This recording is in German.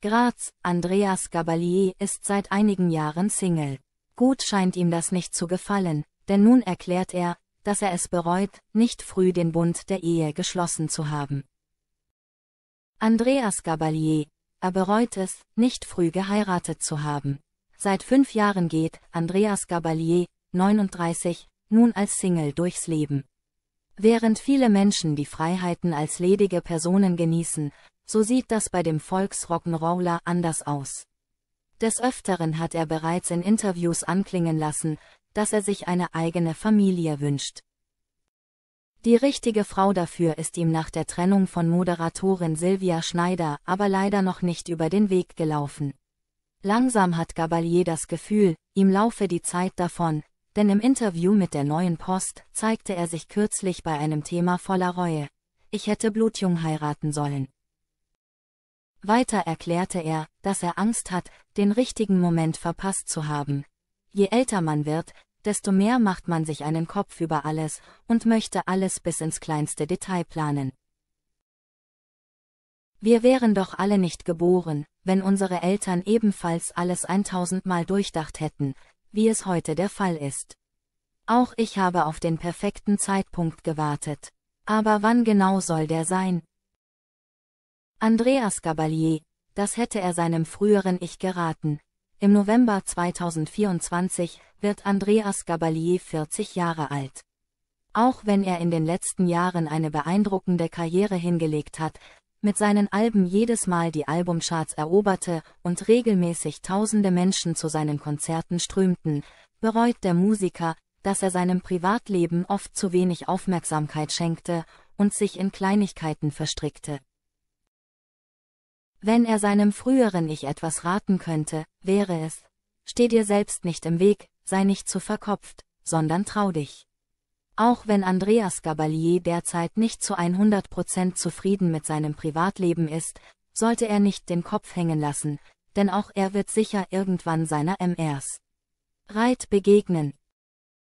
Graz, Andreas Gabalier ist seit einigen Jahren Single. Gut scheint ihm das nicht zu gefallen, denn nun erklärt er, dass er es bereut, nicht früh den Bund der Ehe geschlossen zu haben. Andreas Gabalier, er bereut es, nicht früh geheiratet zu haben. Seit fünf Jahren geht Andreas Gabalier, 39, nun als Single durchs Leben. Während viele Menschen die Freiheiten als ledige Personen genießen, so sieht das bei dem Volksrock'n'Roller anders aus. Des Öfteren hat er bereits in Interviews anklingen lassen, dass er sich eine eigene Familie wünscht. Die richtige Frau dafür ist ihm nach der Trennung von Moderatorin Silvia Schneider aber leider noch nicht über den Weg gelaufen. Langsam hat Gabalier das Gefühl, ihm laufe die Zeit davon, denn im Interview mit der neuen Post zeigte er sich kürzlich bei einem Thema voller Reue. Ich hätte blutjung heiraten sollen. Weiter erklärte er, dass er Angst hat, den richtigen Moment verpasst zu haben. Je älter man wird, desto mehr macht man sich einen Kopf über alles und möchte alles bis ins kleinste Detail planen. Wir wären doch alle nicht geboren, wenn unsere Eltern ebenfalls alles 1000 Mal durchdacht hätten, wie es heute der Fall ist. Auch ich habe auf den perfekten Zeitpunkt gewartet. Aber wann genau soll der sein? Andreas Gabalier, das hätte er seinem früheren Ich geraten. Im November 2024 wird Andreas Gabalier 40 Jahre alt. Auch wenn er in den letzten Jahren eine beeindruckende Karriere hingelegt hat, mit seinen Alben jedes Mal die Albumcharts eroberte und regelmäßig tausende Menschen zu seinen Konzerten strömten, bereut der Musiker, dass er seinem Privatleben oft zu wenig Aufmerksamkeit schenkte und sich in Kleinigkeiten verstrickte. Wenn er seinem früheren Ich etwas raten könnte, wäre es, steh dir selbst nicht im Weg, sei nicht zu verkopft, sondern trau dich. Auch wenn Andreas Gabalier derzeit nicht zu 100% zufrieden mit seinem Privatleben ist, sollte er nicht den Kopf hängen lassen, denn auch er wird sicher irgendwann seiner MRs. Reit begegnen,